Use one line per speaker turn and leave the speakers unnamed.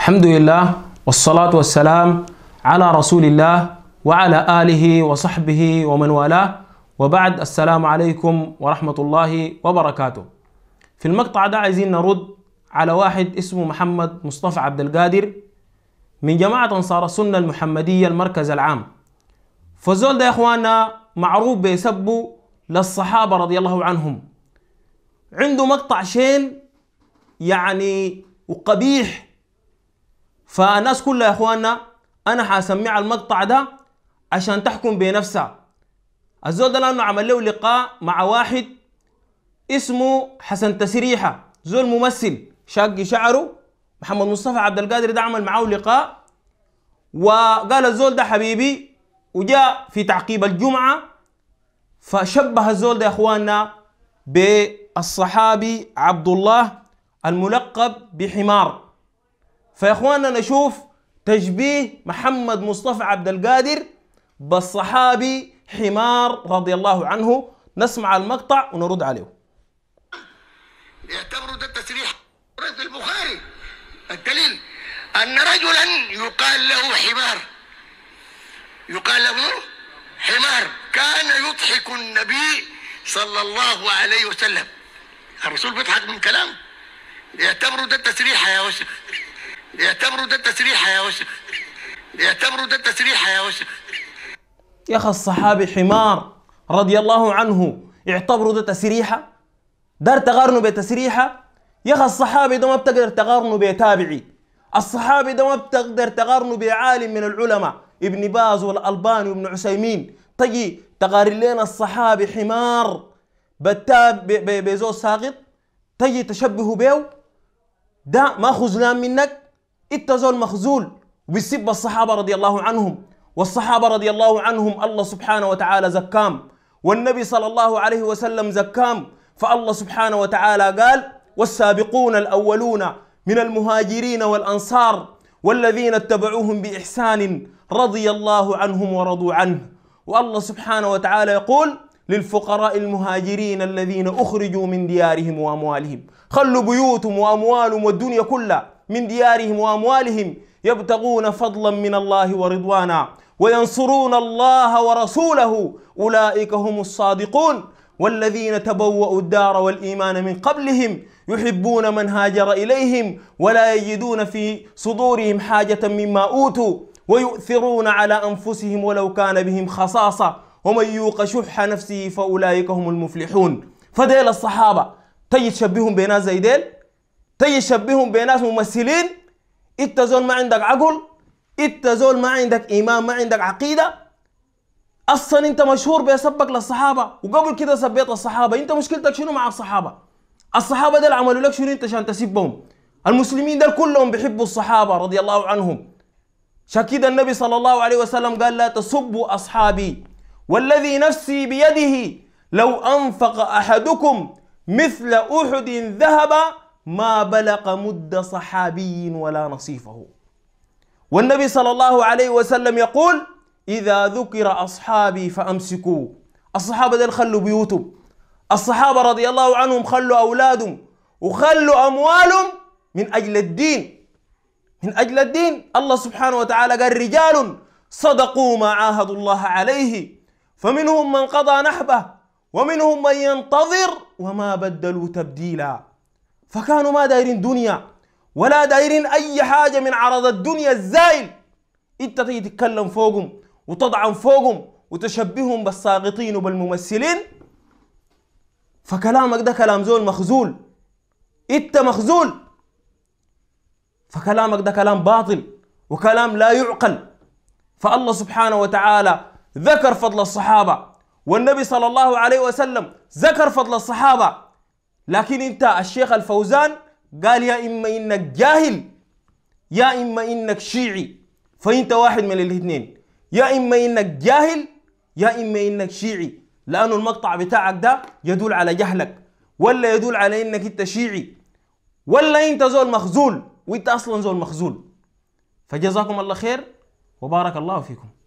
الحمد لله والصلاة والسلام على رسول الله وعلى آله وصحبه ومن والاه وبعد السلام عليكم ورحمة الله وبركاته في المقطع ده عايزين نرد على واحد اسمه محمد مصطفى عبد القادر من جماعة أنصار السنة المحمدية المركز العام فالزول ده يا إخوانا معروف بيسبوا للصحابة رضي الله عنهم عنده مقطع شين يعني وقبيح فالناس كلها يا اخواننا انا حاسمع المقطع ده عشان تحكم بنفسها الزول ده لانه عمل له لقاء مع واحد اسمه حسن تسريحه زول ممثل شاق شعره محمد مصطفى عبد القادر ده عمل معاه لقاء وقال الزول ده حبيبي وجاء في تعقيب الجمعه فشبه الزول ده يا اخواننا بالصحابي عبد الله الملقب بحمار فيا اخواننا نشوف تشبيه محمد مصطفى عبد القادر بالصحابي حمار رضي الله عنه نسمع المقطع ونرد عليه يعتبر ده التسريح في البخاري الدليل أن رجلا يقال له حمار يقال له حمار كان يضحك النبي صلى الله عليه وسلم الرسول بيضحك من كلام يعتبروا ده التسريحة يا وشك يعتبروا ده تسريحه يا وسخ يعتبروا ده تسريحه يا وسخ يا اخي الصحابي حمار رضي الله عنه يعتبروا ده تسريحه دار تقارنه بتسريحه يا اخي الصحابي ده ما بتقدر تقارنه بتابعي الصحابي ده ما بتقدر تقارنه بعالم من العلماء ابن باز والالباني وابن عثيمين تجي طيب، تقارن لنا الصحابي حمار بتاب بزول ساقط تجي طيب، تشبهه بيه ده ما خذلان منك انت زول مخزول وبيسب الصحابه رضي الله عنهم والصحابه رضي الله عنهم الله سبحانه وتعالى زكام والنبي صلى الله عليه وسلم زكام فالله سبحانه وتعالى قال والسابقون الاولون من المهاجرين والانصار والذين اتبعوهم باحسان رضي الله عنهم ورضوا عنه والله سبحانه وتعالى يقول للفقراء المهاجرين الذين اخرجوا من ديارهم واموالهم خلوا بيوتهم واموالهم والدنيا كلها من ديارهم وأموالهم يبتغون فضلا من الله ورضوانا وينصرون الله ورسوله أولئك هم الصادقون والذين تبوأوا الدار والإيمان من قبلهم يحبون من هاجر إليهم ولا يجدون في صدورهم حاجة مما أوتوا ويؤثرون على أنفسهم ولو كان بهم خصاصة ومن يوق شح نفسه فأولئك هم المفلحون فديل الصحابة تجد شبههم بين زيدين تجي تشبههم بناس ممثلين انت زول ما عندك عقل انت زول ما عندك ايمان ما عندك عقيده اصلا انت مشهور بسبك للصحابه وقبل كده سبيت الصحابه انت مشكلتك شنو مع الصحابه الصحابه دول عملوا لك شنو انت عشان تسبهم المسلمين دول كلهم بيحبوا الصحابه رضي الله عنهم شكيد النبي صلى الله عليه وسلم قال لا تسبوا اصحابي والذي نفسي بيده لو انفق احدكم مثل احد ذهبا ما بلغ مد صحابي ولا نصيفه والنبي صلى الله عليه وسلم يقول إذا ذكر أصحابي فأمسكوا الصحابة دل خلوا بيوتهم الصحابة رضي الله عنهم خلوا أولادهم وخلوا أموالهم من أجل الدين من أجل الدين الله سبحانه وتعالى قال رجال صدقوا ما عاهدوا الله عليه فمنهم من قضى نحبه ومنهم من ينتظر وما بدلوا تبديلا فكانوا ما دايرين دنيا ولا دايرين أي حاجة من عرض الدنيا الزائل أنت تيجي تتكلم فوقهم وتطعن فوقهم وتشبههم بالساقطين وبالممثلين فكلامك ده كلام زول مخزول أنت مخزول فكلامك ده كلام باطل وكلام لا يعقل فالله سبحانه وتعالى ذكر فضل الصحابة والنبي صلى الله عليه وسلم ذكر فضل الصحابة لكن انت الشيخ الفوزان قال يا اما انك جاهل يا اما انك شيعي فانت واحد من الاثنين يا اما انك جاهل يا اما انك شيعي لانه المقطع بتاعك ده يدل على جهلك ولا يدل على انك انت شيعي ولا انت زول مخزول وانت اصلا زول مخزول فجزاكم الله خير وبارك الله فيكم